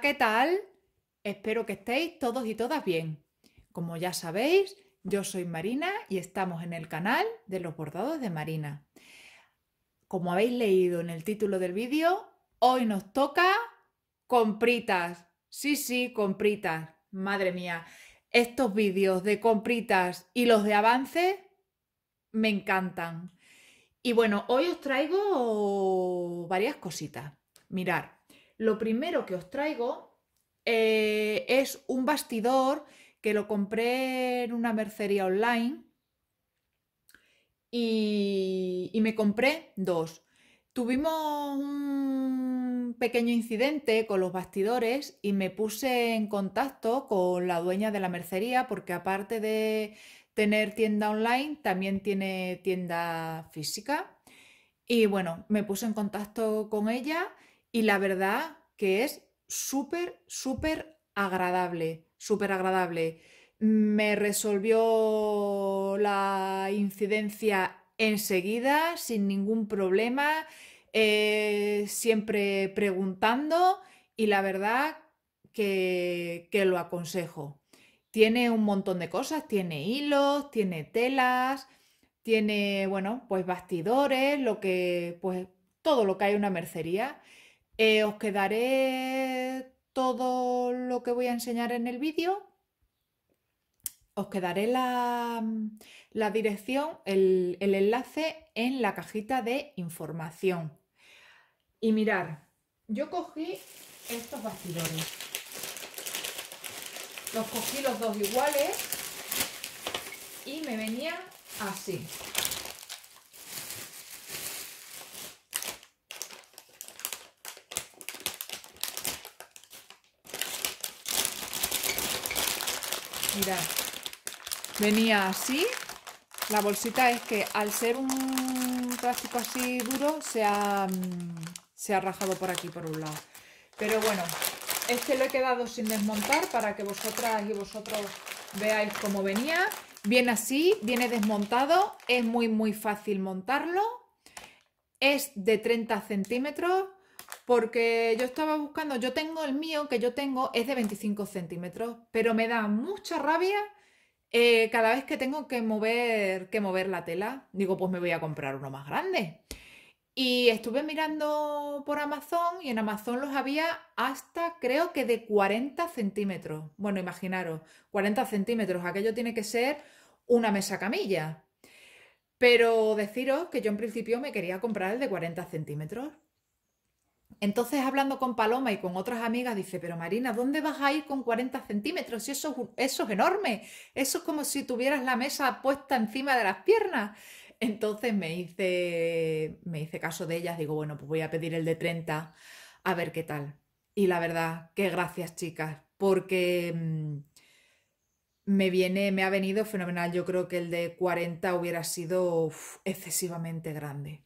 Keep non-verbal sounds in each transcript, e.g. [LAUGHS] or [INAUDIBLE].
¿qué tal? Espero que estéis todos y todas bien. Como ya sabéis, yo soy Marina y estamos en el canal de los bordados de Marina. Como habéis leído en el título del vídeo, hoy nos toca compritas. Sí, sí, compritas. Madre mía, estos vídeos de compritas y los de avance me encantan. Y bueno, hoy os traigo varias cositas. Mirar, lo primero que os traigo eh, es un bastidor que lo compré en una mercería online y, y me compré dos. Tuvimos un pequeño incidente con los bastidores y me puse en contacto con la dueña de la mercería porque aparte de tener tienda online, también tiene tienda física. Y bueno, me puse en contacto con ella y la verdad que es súper, súper agradable, súper agradable. Me resolvió la incidencia enseguida, sin ningún problema, eh, siempre preguntando y la verdad que, lo aconsejo. Tiene un montón de cosas, tiene hilos, tiene telas, tiene, bueno, pues bastidores, lo que, pues todo lo que hay en una mercería. Eh, os quedaré todo lo que voy a enseñar en el vídeo. Os quedaré la, mm, dirección, el, enlace en la cajita de información. Y mirar, yo cogí estos bastidores. Los cogí los dos iguales y me venían así. mirad, venía así, la bolsita es que al ser un plástico así duro se ha, mm, se ha rajado por aquí por un lado. Pero bueno, este lo he quedado sin desmontar para que vosotras y vosotros veáis cómo venía. Viene así, viene desmontado, es muy muy fácil montarlo. Es de 30 centímetros, porque yo estaba buscando, yo tengo el mío que yo tengo es de 25 centímetros, pero me da mucha rabia eh, cada vez que tengo que mover, que mover la tela. Digo, pues me voy a comprar uno más grande. Y estuve mirando por Amazon y en Amazon los había hasta creo que de 40 centímetros. Bueno, imaginaros, 40 centímetros, aquello tiene que ser una mesa camilla. Pero deciros que yo en principio me quería comprar el de 40 centímetros entonces, hablando con Paloma y con otras amigas, dice, pero Marina, ¿dónde vas a ir con 40 centímetros? y eso, eso es enorme, eso es como si tuvieras la mesa puesta encima de las piernas. Entonces me hice, me hice caso de ellas, digo, bueno, pues voy a pedir el de 30, a ver qué tal. Y la verdad, que gracias, chicas, porque mm, me viene, me ha venido fenomenal. Yo creo que el de 40 hubiera sido excesivamente grande.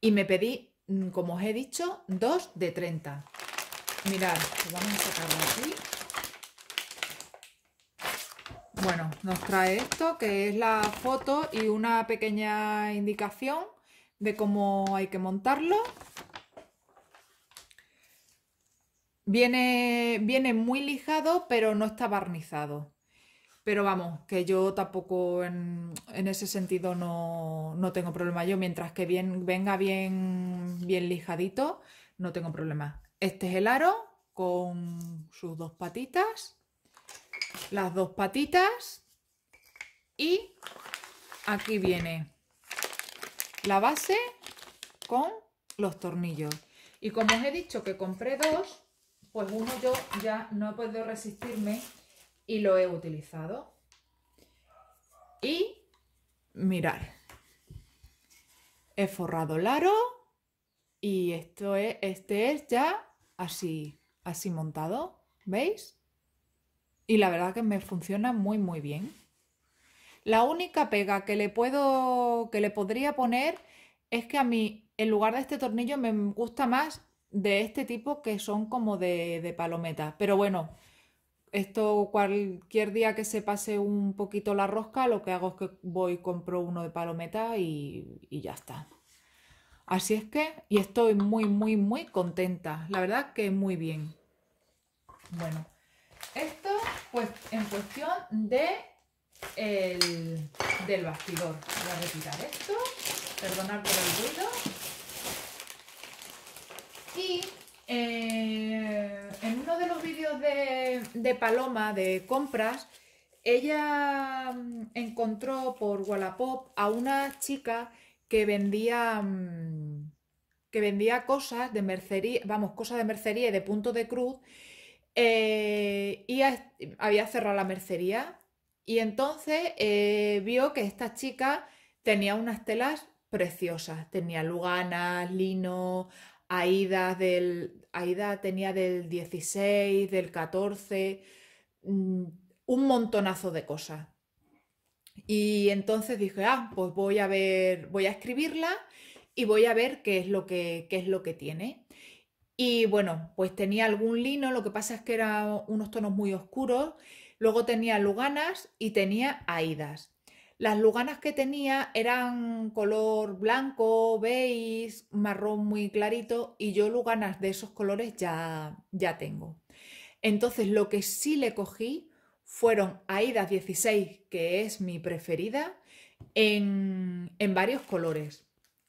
Y me pedí Mm, como os he dicho, 2 de 30. Mirad, vamos a sacarlo aquí. Bueno, nos trae esto, que es la foto y una pequeña indicación de cómo hay que montarlo. Viene, viene muy lijado, pero no está barnizado. Pero vamos, que yo tampoco en, ese sentido no, tengo problema. Yo mientras que bien, venga bien, bien lijadito, no tengo problema. Este es el aro con sus dos patitas, las dos patitas y aquí viene la base con los tornillos. Y como os he dicho que compré dos, pues uno yo ya no he podido resistirme y lo he utilizado. Y mirad, he forrado el aro y esto es, este es ya así, así montado, ¿veis? Y la verdad que me funciona muy muy bien. La única pega que le puedo, que le podría poner es que a mí, en lugar de este tornillo, me gusta más de este tipo que son como de, de palometa. Pero bueno, esto cualquier día que se pase un poquito la rosca, lo que hago es que voy, compro uno de palometa y, ya está. Así es que, y estoy muy, muy, muy contenta. La verdad que muy bien. Bueno, esto pues en cuestión de el, del bastidor. Voy a retirar esto, perdonar por el ruido. Y eh, en uno de los vídeos de, Paloma de compras, ella mm, encontró por Wallapop a una chica que vendía mm, que vendía cosas de mercería, vamos, cosas de mercería y de punto de cruz, eh, y había cerrado la mercería. Y entonces eh, vio que esta chica tenía unas telas preciosas. Tenía luganas, lino, Aida, del, tenía del 16, del 14, mm, un montonazo de cosas. Y entonces dije, ah, pues voy a ver, voy a escribirla y voy a ver qué es lo que, qué es lo que tiene. Y bueno, pues tenía algún lino, lo que pasa es que eran unos tonos muy oscuros, luego tenía luganas y tenía aidas. Las luganas que tenía eran color blanco, beige, marrón muy clarito y yo luganas de esos colores ya, ya tengo. Entonces lo que sí le cogí fueron Aidas 16, que es mi preferida, en, en varios colores.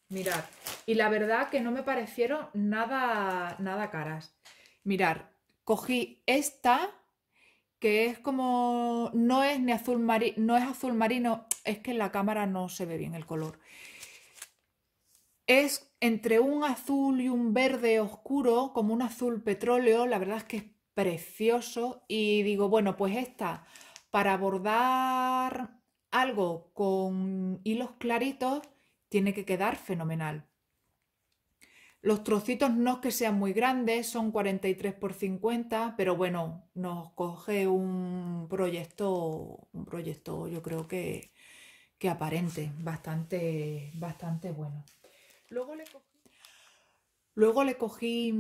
Mirad, y la verdad que no me parecieron nada, nada caras. Mirad, cogí esta, que es como, no es ni azul marino, no es azul marino, es que en la cámara no se ve bien el color. Es entre un azul y un verde oscuro, como un azul petróleo, la verdad es que es precioso y digo, bueno, pues esta, para bordar algo con hilos claritos, tiene que quedar fenomenal. Los trocitos no es que sean muy grandes, son 43 por 50, pero bueno, nos coge un proyecto, un proyecto yo creo que, aparente, bastante, bastante bueno. Luego Luego le cogí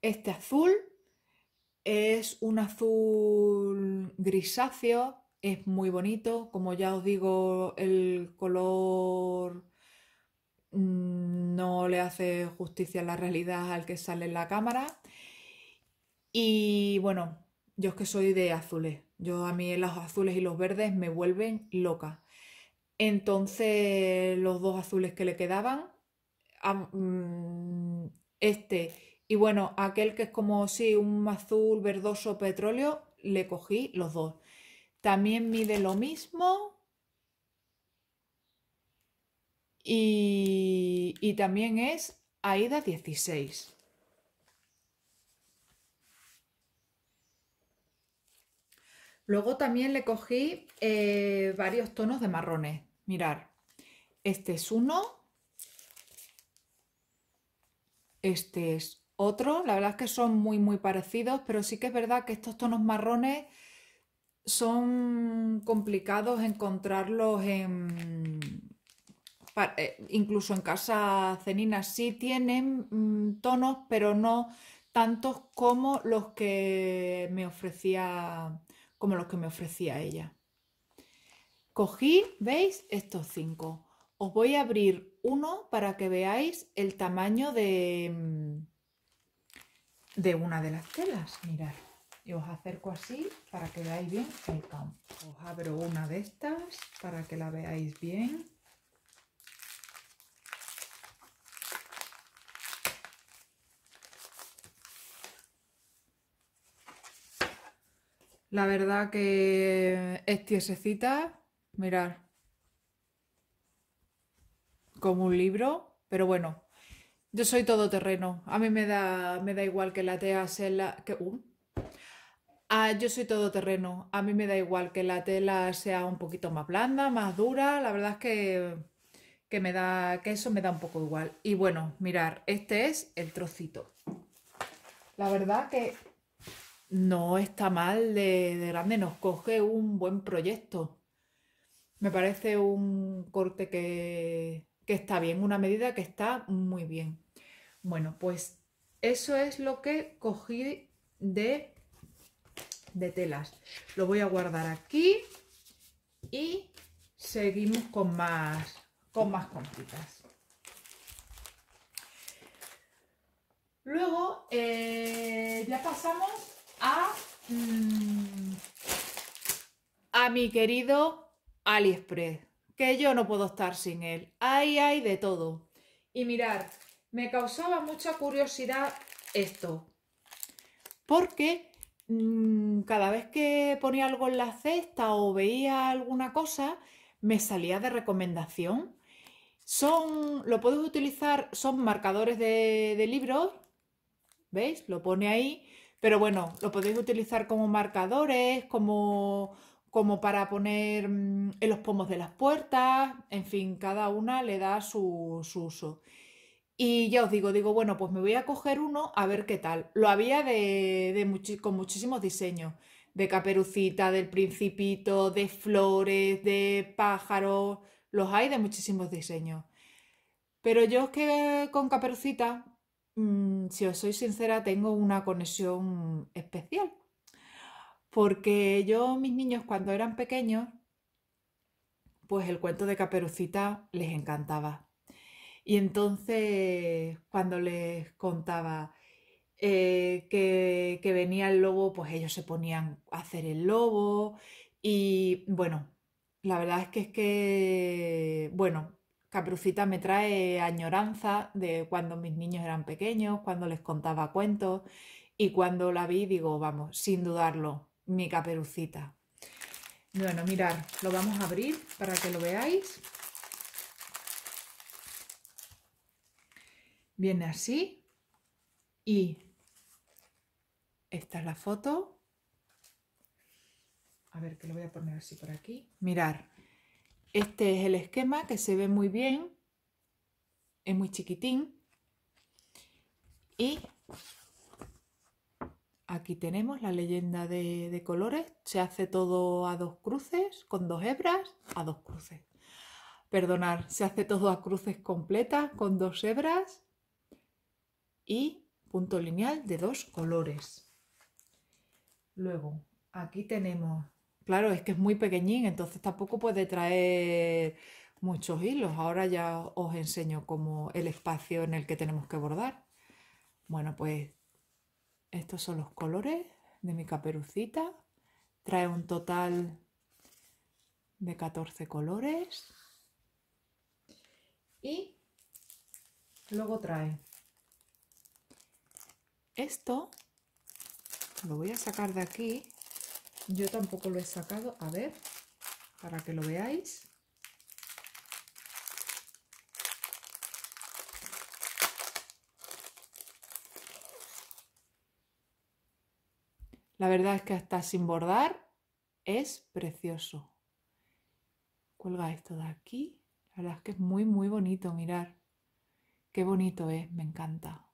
este azul, es un azul grisáceo, es muy bonito, como ya os digo, el color Mm, no le hace justicia la realidad al que sale en la cámara. Y bueno, yo es que soy de azules. Yo a mí los azules y los verdes me vuelven loca. Entonces los dos azules que le quedaban, mm, este y bueno, aquel que es como si un azul verdoso petróleo, le cogí los dos. También mide lo mismo. Y y también es Aida 16. Luego también le cogí eh, varios tonos de marrones. Mirar, este es uno, este es otro. La verdad es que son muy, muy parecidos, pero sí que es verdad que estos tonos marrones son complicados encontrarlos en, eh, incluso en casa cenina sí tienen mm, tonos, pero no tantos como los que me ofrecía como los que me ofrecía ella. Cogí, ¿veis? Estos cinco. Os voy a abrir uno para que veáis el tamaño de, mm, de una de las telas. Mirad, y os acerco así para que veáis bien el campo. Os abro una de estas para que la veáis bien. La verdad que es tiesecita, mirar, como un libro, pero bueno, yo soy todoterreno. A mí me da, me da igual que la tela sea Que, uh. ah, yo soy todoterreno. A mí me da igual que la tela sea un poquito más blanda, más dura. La verdad es que, me da, que eso me da un poco igual. Y bueno, mirar, este es el trocito. La verdad que no está mal de, de grande, nos coge un buen proyecto. Me parece un corte que, está bien, una medida que está muy bien. Bueno, pues eso es lo que cogí de, de telas. Lo voy a guardar aquí y seguimos con más, con más Luego eh, ya pasamos a, mm, a mi querido AliExpress, que yo no puedo estar sin él. Ahí hay de todo. Y mirar, me causaba mucha curiosidad esto, porque mm, cada vez que ponía algo en la cesta o veía alguna cosa, me salía de recomendación. Son, lo puedes utilizar, son marcadores de, de libros, ¿veis? Lo pone ahí pero bueno, lo podéis utilizar como marcadores, como, como para poner mm, en los pomos de las puertas, en fin, cada una le da su, uso. Y ya os digo, digo, bueno, pues me voy a coger uno a ver qué tal. Lo había de, de con muchísimos diseños, de caperucita, del principito, de flores, de pájaros, los hay de muchísimos diseños. Pero yo es que con caperucita Mm, si os soy sincera, tengo una conexión especial. Porque yo, mis niños, cuando eran pequeños, pues el cuento de Caperucita les encantaba. Y entonces, cuando les contaba eh, que, que venía el lobo, pues ellos se ponían a hacer el lobo. Y bueno, la verdad es que es que, bueno, Caprucita me trae añoranza de cuando mis niños eran pequeños, cuando les contaba cuentos y cuando la vi digo, vamos, sin dudarlo, mi caperucita. Bueno, mirad, lo vamos a abrir para que lo veáis. Viene así y esta es la foto. A ver, que lo voy a poner así por aquí. Mirar. Este es el esquema que se ve muy bien, es muy chiquitín. Y aquí tenemos la leyenda de, colores. Se hace todo a dos cruces, con dos hebras, a dos cruces. Perdonar, se hace todo a cruces completas, con dos hebras y punto lineal de dos colores. Luego, aquí tenemos Claro, es que es muy pequeñín, entonces tampoco puede traer muchos hilos. Ahora ya os enseño cómo el espacio en el que tenemos que bordar. Bueno, pues estos son los colores de mi caperucita. Trae un total de 14 colores. Y luego trae esto. Lo voy a sacar de aquí yo tampoco lo he sacado, a ver, para que lo veáis. La verdad es que hasta sin bordar es precioso. Cuelga esto de aquí. La verdad es que es muy, muy bonito, mirar. Qué bonito es, me encanta.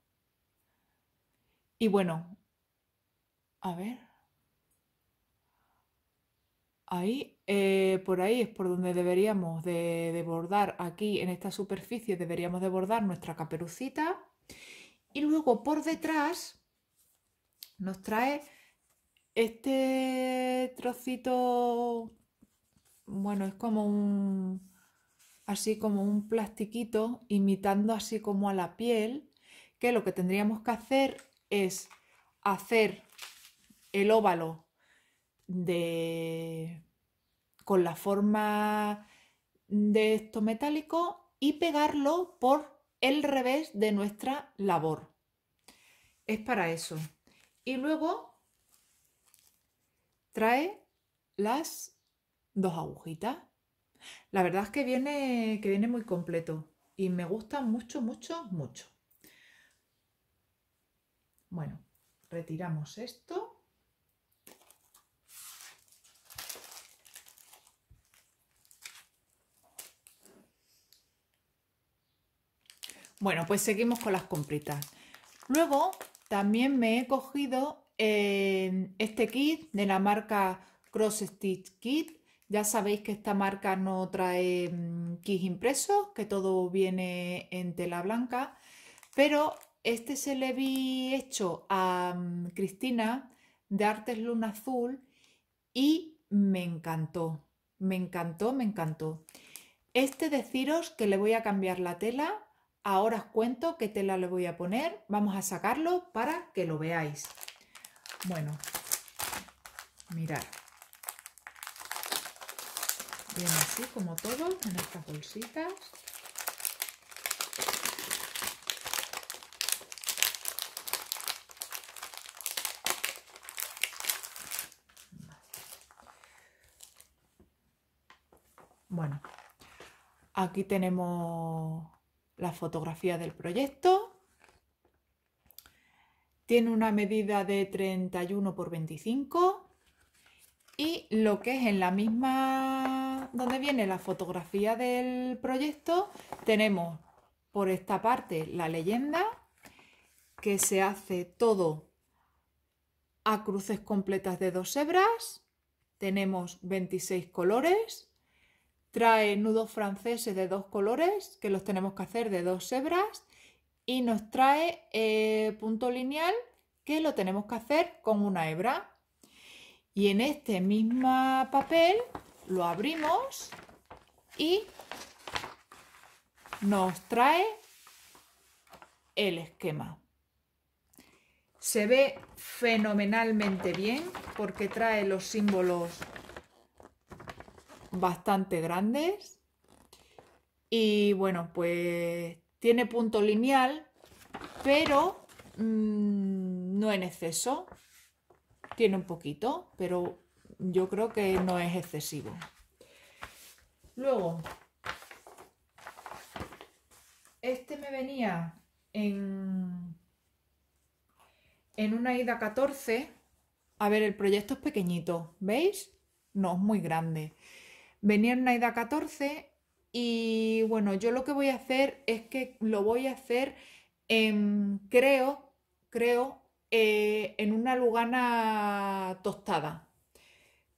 Y bueno, a ver, Ahí, eh, por ahí es por donde deberíamos de, de, bordar, aquí en esta superficie deberíamos de bordar nuestra caperucita y luego por detrás nos trae este trocito, bueno, es como un, así como un plastiquito imitando así como a la piel, que lo que tendríamos que hacer es hacer el óvalo de, con la forma de esto metálico y pegarlo por el revés de nuestra labor. Es para eso. Y luego trae las dos agujitas. La verdad es que viene, que viene muy completo y me gusta mucho, mucho, mucho. Bueno, retiramos esto. Bueno, pues seguimos con las compritas. Luego también me he cogido eh, este kit de la marca Cross Stitch Kit. Ya sabéis que esta marca no trae mm, kits impresos, que todo viene en tela blanca. Pero este se le vi hecho a mm, Cristina de Artes Luna Azul y me encantó, me encantó, me encantó. Este deciros que le voy a cambiar la tela Ahora os cuento qué tela le voy a poner. Vamos a sacarlo para que lo veáis. Bueno, mirad. Bien así como todo en estas bolsitas. Bueno, aquí tenemos la fotografía del proyecto. Tiene una medida de 31 por 25 y lo que es en la misma donde viene la fotografía del proyecto tenemos por esta parte la leyenda que se hace todo a cruces completas de dos hebras tenemos 26 colores Trae nudos franceses de dos colores, que los tenemos que hacer de dos hebras. Y nos trae eh, punto lineal, que lo tenemos que hacer con una hebra. Y en este mismo papel lo abrimos y nos trae el esquema. Se ve fenomenalmente bien porque trae los símbolos bastante grandes. Y bueno, pues tiene punto lineal, pero mm, no en exceso. Tiene un poquito, pero yo creo que no es excesivo. Luego, este me venía en, en una ida 14. A ver, el proyecto es pequeñito, ¿veis? No, es muy grande venir Naida 14 y bueno, yo lo que voy a hacer es que lo voy a hacer en, creo, creo, eh, en una lugana tostada,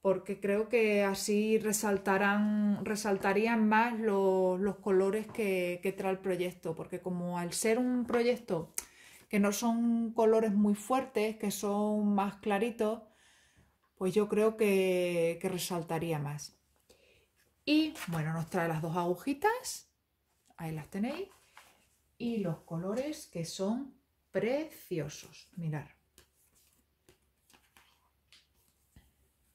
porque creo que así resaltarán, resaltarían más los colores que, que trae el proyecto, porque como al ser un proyecto que no son colores muy fuertes, que son más claritos, pues yo creo que resaltaría más. Y bueno, nos trae las dos agujitas, ahí las tenéis, y los colores que son preciosos. Mirar.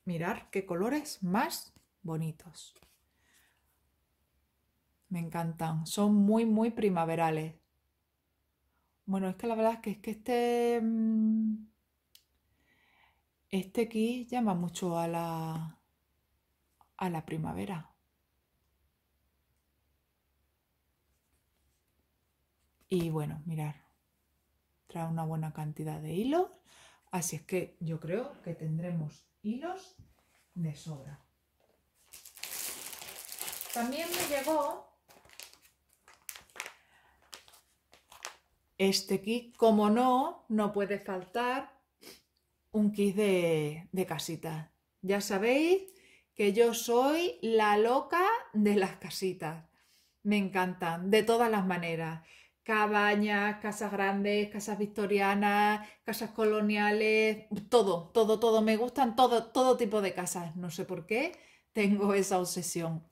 Mirar qué colores más bonitos. Me encantan, son muy, muy primaverales. Bueno, es que la verdad es que, es que este, mm, este aquí llama mucho a la, a la primavera. Y bueno, mirar, trae una buena cantidad de hilos, así es que yo creo que tendremos hilos de sobra. También me llegó este kit, como no, no puede faltar un kit de, casita Ya sabéis que yo soy la loca de las casitas. Me encantan, de todas las maneras cabañas, casas grandes, casas victorianas, casas coloniales, todo, todo, todo. Me gustan todo, todo tipo de casas. No sé por qué tengo [LAUGHS] esa obsesión.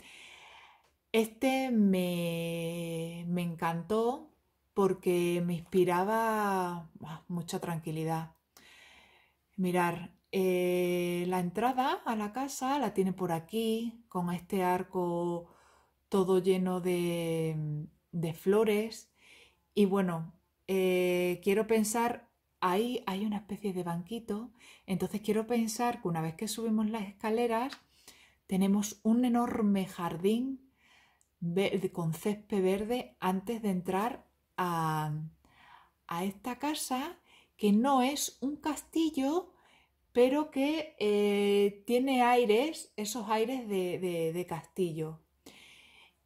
Este me, encantó porque me inspiraba ah, mucha tranquilidad. Mirar, eh, la entrada a la casa la tiene por aquí, con este arco todo lleno de, de flores y bueno, eh, quiero pensar, ahí hay una especie de banquito, entonces quiero pensar que una vez que subimos las escaleras, tenemos un enorme jardín con césped verde antes de entrar a, esta casa que no es un castillo, pero que eh, tiene aires, esos aires de castillo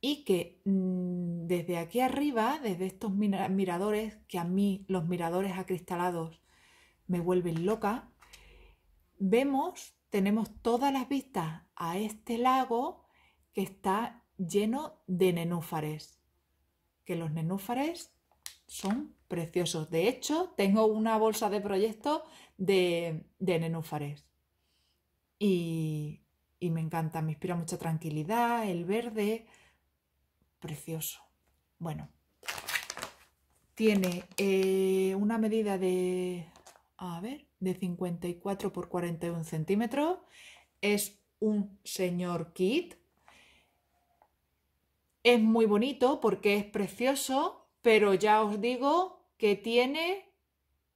y que mm, desde aquí arriba, desde estos miradores, que a mí los miradores acristalados me vuelven loca, vemos, tenemos todas las vistas a este lago que está lleno de nenúfares, que los nenúfares son preciosos. De hecho, tengo una bolsa de proyectos de, nenúfares y me encanta, me inspira mucha tranquilidad, el verde, Precioso. Bueno, tiene eh, una medida de, a ver, de 54 por 41 centímetros. Es un señor kit. Es muy bonito porque es precioso, pero ya os digo que tiene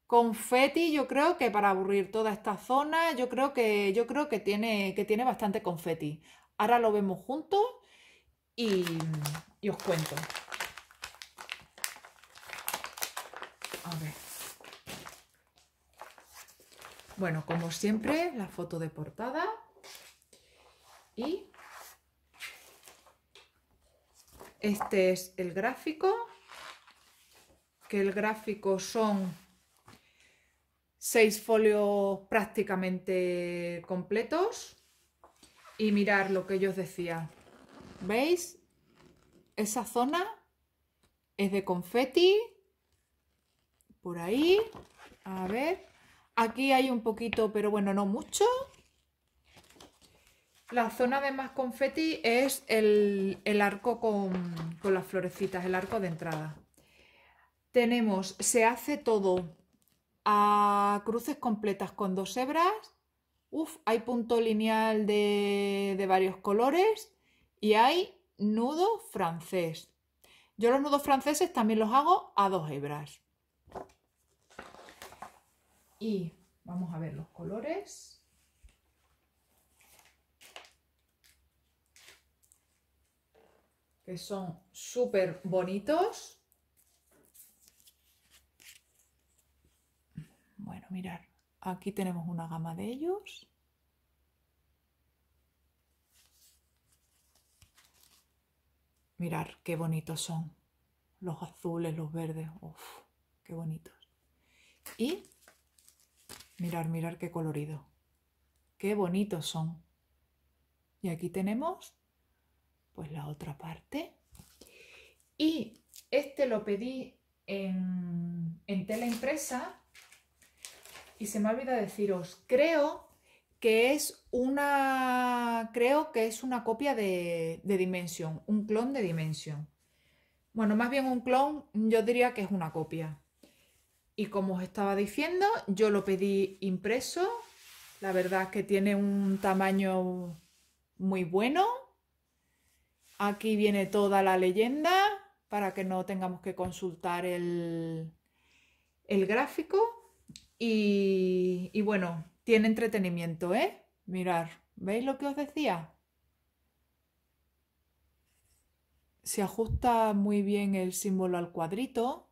confeti, yo creo que para aburrir toda esta zona, yo creo que, yo creo que, tiene, que tiene bastante confeti. Ahora lo vemos juntos y, os cuento. A ver. Bueno, como siempre, la foto de portada y este es el gráfico, que el gráfico son seis folios prácticamente completos. Y mirar lo que yo os decía, ¿Veis? Esa zona es de confeti. Por ahí. A ver. Aquí hay un poquito, pero bueno, no mucho. La zona de más confeti es el, arco con, las florecitas, el arco de entrada. Tenemos, se hace todo a cruces completas con dos hebras. Uf, hay punto lineal de, de varios colores. Y hay nudo francés. Yo los nudos franceses también los hago a dos hebras. Y vamos a ver los colores. Que son súper bonitos. Bueno, mirar, aquí tenemos una gama de ellos. Mirar qué bonitos son. Los azules, los verdes. uff, qué bonitos. Y mirar, mirar qué colorido. Qué bonitos son. Y aquí tenemos pues la otra parte. Y este lo pedí en, en tela y se me olvida deciros, creo que es una, creo que es una copia de, de Dimension, un clon de Dimension. Bueno, más bien un clon, yo diría que es una copia. Y como os estaba diciendo, yo lo pedí impreso. La verdad es que tiene un tamaño muy bueno. Aquí viene toda la leyenda para que no tengamos que consultar el, el gráfico. Y, y bueno, tiene entretenimiento, ¿eh? Mirar, ¿veis lo que os decía? Se ajusta muy bien el símbolo al cuadrito.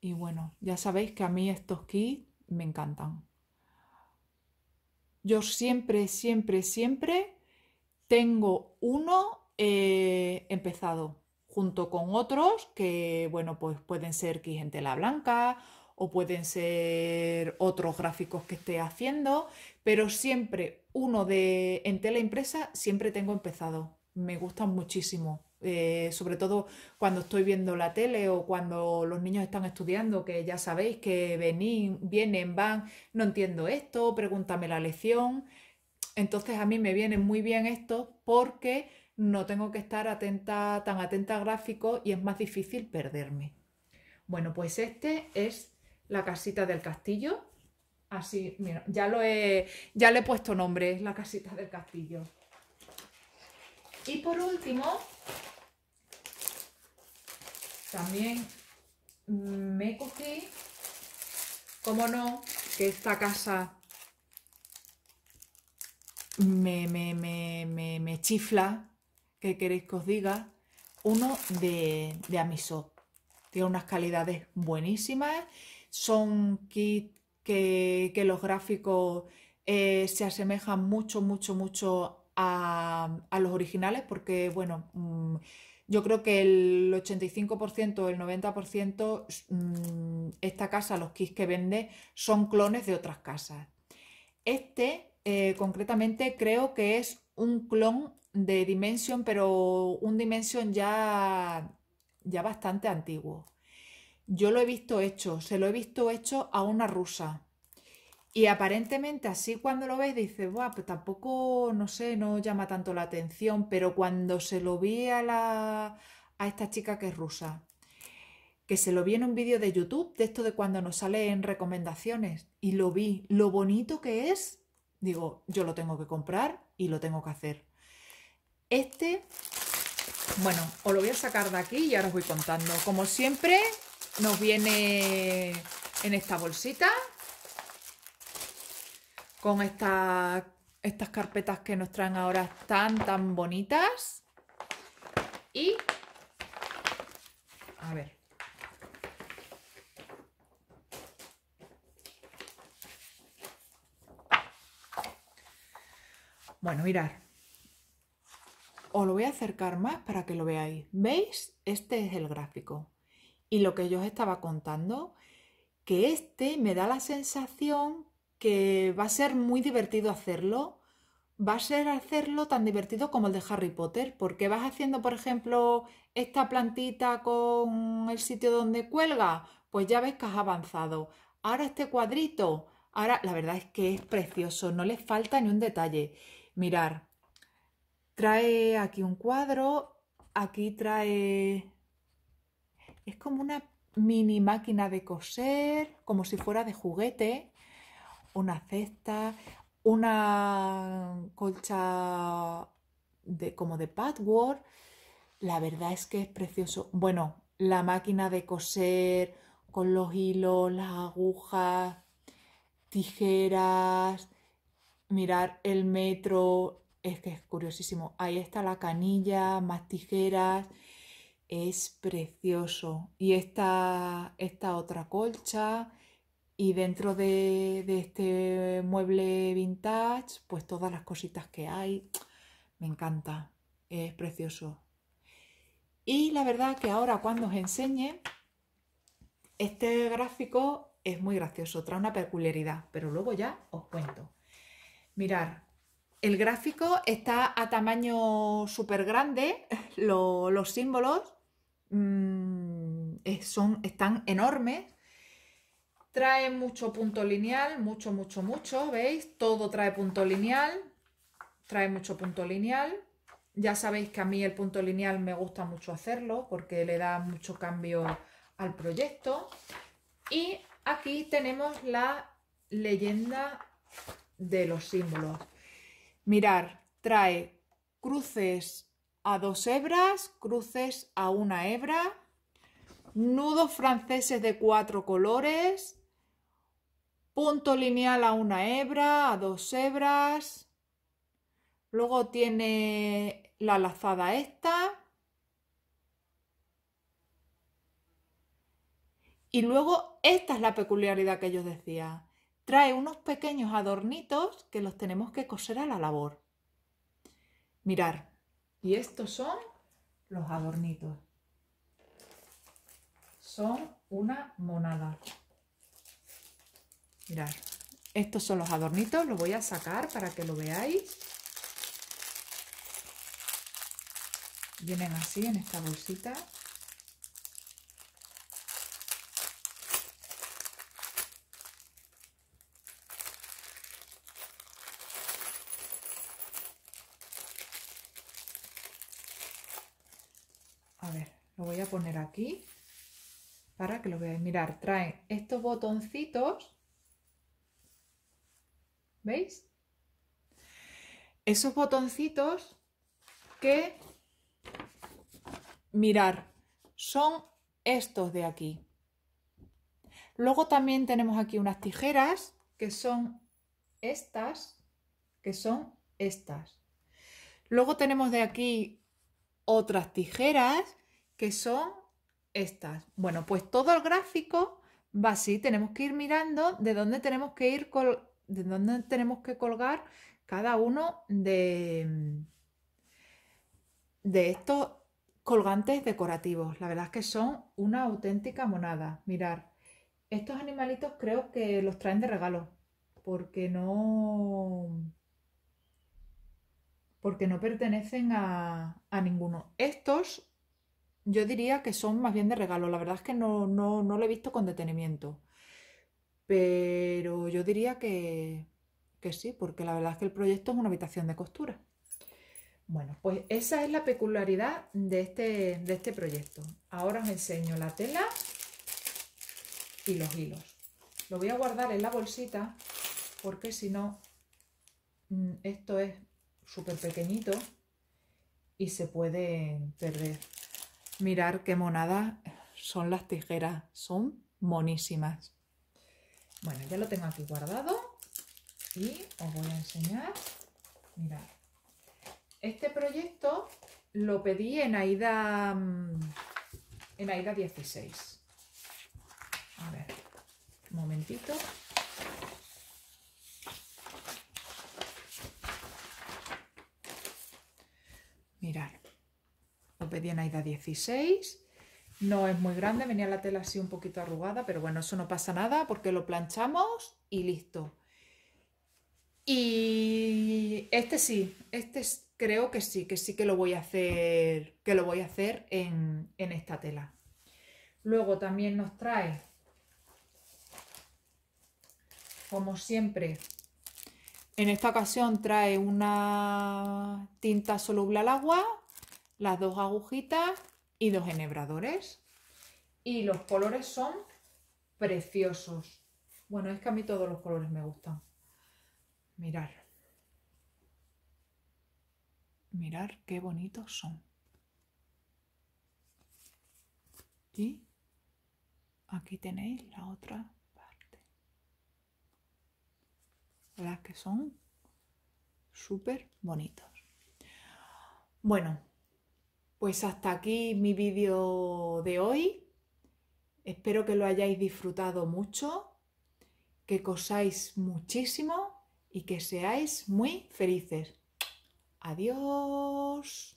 Y bueno, ya sabéis que a mí estos kits me encantan. Yo siempre, siempre, siempre tengo uno eh, empezado junto con otros que, bueno, pues pueden ser kits en tela blanca o pueden ser otros gráficos que esté haciendo, pero siempre uno de en teleimpresa impresa siempre tengo empezado. Me gustan muchísimo. Eh, sobre todo cuando estoy viendo la tele o cuando los niños están estudiando, que ya sabéis que ven vienen, van, no entiendo esto, pregúntame la lección. Entonces a mí me viene muy bien esto porque no tengo que estar atenta, tan atenta a gráficos y es más difícil perderme. Bueno, pues este es la casita del castillo. Así, mira, ya, lo he, ya le he puesto nombre, la casita del castillo. Y por último, también me cogí, como no, que esta casa me, me, me, me, chifla, que queréis que os diga, uno de, de Tiene unas calidades buenísimas son que, que los gráficos eh, se asemejan mucho, mucho, mucho a, los originales, porque bueno, mm, yo creo que el 85%, el 90%, mm, esta casa, los kits que vende, son clones de otras casas. Este, eh, concretamente, creo que es un clon de Dimension, pero un Dimension ya bastante antiguo. Yo lo he visto hecho, se lo he visto hecho a una rusa. Y aparentemente así cuando lo ves dices, Buah, pues tampoco, no sé, no llama tanto la atención, pero cuando se lo vi a, la, a esta chica que es rusa, que se lo vi en un vídeo de YouTube, de esto de cuando nos sale en recomendaciones, y lo vi, lo bonito que es, digo, yo lo tengo que comprar y lo tengo que hacer. Este, bueno, os lo voy a sacar de aquí y ahora os voy contando. Como siempre, nos viene en esta bolsita con estas carpetas que nos traen ahora tan, tan bonitas. Y, a ver. Bueno, mirar Os lo voy a acercar más para que lo veáis. ¿Veis? Este es el gráfico y lo que yo os estaba contando, que este me da la sensación que va a ser muy divertido hacerlo. Va a ser hacerlo tan divertido como el de Harry Potter, porque vas haciendo, por ejemplo, esta plantita con el sitio donde cuelga, pues ya ves que has avanzado. Ahora este cuadrito, ahora la verdad es que es precioso, no le falta ni un detalle. Mirar, trae aquí un cuadro, aquí trae es como una mini máquina de coser, como si fuera de juguete, una cesta, una colcha de, como de patchwork. La verdad es que es precioso. Bueno, la máquina de coser con los hilos, las agujas, tijeras, mirar el metro, es que es curiosísimo. Ahí está la canilla, más tijeras, es precioso. Y esta, esta otra colcha y dentro de, este mueble vintage, pues todas las cositas que hay. [TSK] Me encanta, es precioso. Y la verdad que ahora cuando os enseñe, este gráfico es muy gracioso, trae una peculiaridad, pero luego ya os cuento. Mirar, el gráfico está a tamaño súper grande, [LAUGHS] los símbolos, Mm, son, están enormes. Trae mucho punto lineal, mucho, mucho, mucho, ¿veis? Todo trae punto lineal, trae mucho punto lineal. Ya sabéis que a mí el punto lineal me gusta mucho hacerlo porque le da mucho cambio al proyecto. Y aquí tenemos la leyenda de los símbolos. Mirar, trae cruces a dos hebras, cruces a una hebra, nudos franceses de cuatro colores, punto lineal a una hebra, a dos hebras. Luego tiene la lazada esta. Y luego esta es la peculiaridad que yo os decía. Trae unos pequeños adornitos que los tenemos que coser a la labor. Mirar. Y estos son los adornitos. Son una monada. Mirad, estos son los adornitos, los voy a sacar para que lo veáis. Vienen así en esta bolsita. aquí para que lo veáis. Mirar, traen estos botoncitos, ¿veis? Esos botoncitos que, mirar, son estos de aquí. Luego también tenemos aquí unas tijeras que son estas, que son estas. Luego tenemos de aquí otras tijeras que son estas. Bueno, pues todo el gráfico va así, tenemos que ir mirando de dónde tenemos que ir tenemos que colgar cada uno de, estos colgantes decorativos. La verdad es que son una auténtica monada. Mirar, estos animalitos creo que los traen de regalo porque no porque no pertenecen a ninguno. Estos yo diría que son más bien de regalo. La verdad es que no, no, no lo he visto con detenimiento. Pero yo diría que, sí, porque la verdad es que el proyecto es una habitación de costura. Bueno, pues esa es la peculiaridad de este, de este proyecto. Ahora os enseño la tela y los hilos. Lo voy a guardar en la bolsita porque si no, mm, esto es súper pequeñito y se puede perder. Mirar qué monadas son las tijeras, son monísimas. Bueno, ya lo tengo aquí guardado y os voy a enseñar. Mirad, este proyecto lo pedí en AIDA, mm, en AIDA 16. A ver, un momentito. Mirad pedía pedí en 16. No es muy grande, venía la tela así un poquito arrugada, pero bueno, eso no pasa nada porque lo planchamos y listo. Y este sí, este creo que sí, que sí que lo voy a hacer, que lo voy a hacer en, en esta tela. Luego también nos trae, como siempre, en esta ocasión trae una tinta soluble al agua, las dos agujitas y los enhebradores. Y los colores son preciosos. Bueno, es que a mí todos los colores me gustan. Mirar. Mirar qué bonitos son. Y aquí tenéis la otra parte. Las que son súper bonitos. Bueno, pues hasta aquí mi vídeo de hoy. Espero que lo hayáis disfrutado mucho, que cosáis muchísimo y que seáis muy felices. Adiós.